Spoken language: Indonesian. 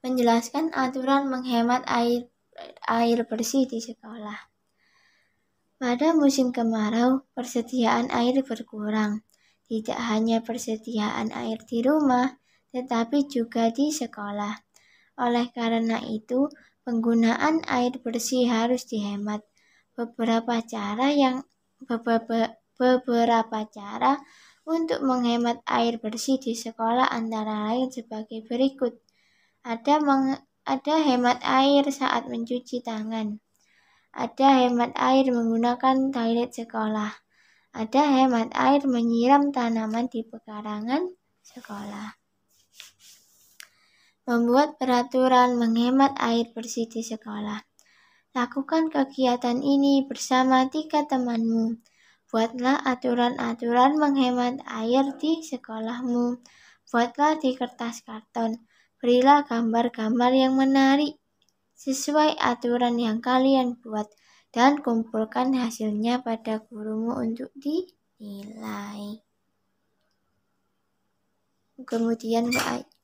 menjelaskan aturan menghemat air air bersih di sekolah. Pada musim kemarau, persediaan air berkurang. Tidak hanya persediaan air di rumah, tetapi juga di sekolah. Oleh karena itu, penggunaan air bersih harus dihemat. Beberapa cara yang beberapa, beberapa cara untuk menghemat air bersih di sekolah antara lain sebagai berikut. Ada meng, ada hemat air saat mencuci tangan. Ada hemat air menggunakan toilet sekolah. Ada hemat air menyiram tanaman di pekarangan sekolah. Membuat peraturan menghemat air bersih di sekolah. Lakukan kegiatan ini bersama tiga temanmu. Buatlah aturan-aturan menghemat air di sekolahmu. Buatlah di kertas karton. Berilah gambar-gambar yang menarik sesuai aturan yang kalian buat dan kumpulkan hasilnya pada gurumu untuk dinilai. Kemudian baik.